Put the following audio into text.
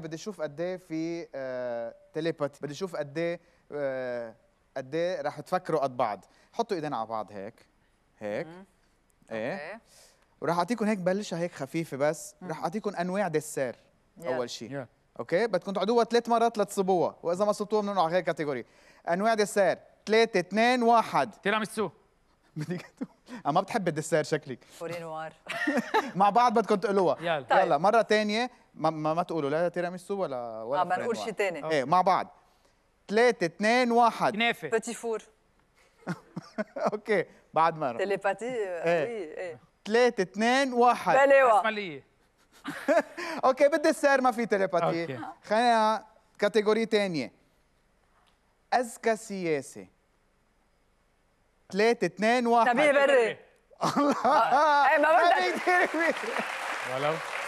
بدي اشوف قد ايه في آه تليباتي بدي اشوف قد ايه آه، قد ايه رح تفكروا قد بعض حطوا ايدين على بعض هيك هيك ايه وراح اعطيكم هيك بلشها هيك خفيفه بس راح اعطيكم انواع دسير yeah. اول شيء yeah. اوكي بدكم تعدوها ثلاث مرات لتصبوها واذا ما صبتوها على غير كاتيجوري انواع دسير ثلاثة اثنين واحد كثير عم تسوق بدي ما بتحب الدسير شكلك فوري نوار مع بعض بدكم تقلوها يلا. طيب. يلا مره ثانيه ما ما, ما تقولوا لا تيراميسو ولا ولا اه بنقول شيء ثاني ايه مع بعض 3 2 1 كنافه بتي فور اوكي بعد مره تليباتي ايه ايه 3 2 1 بلاوه اسمالية اوكي بدي السعر ما في تليباتي خلينا كاتيجوري ثانيه اذكى سياسه 3 2 1 تبيه بري الله آه، ايه ما بدك ولو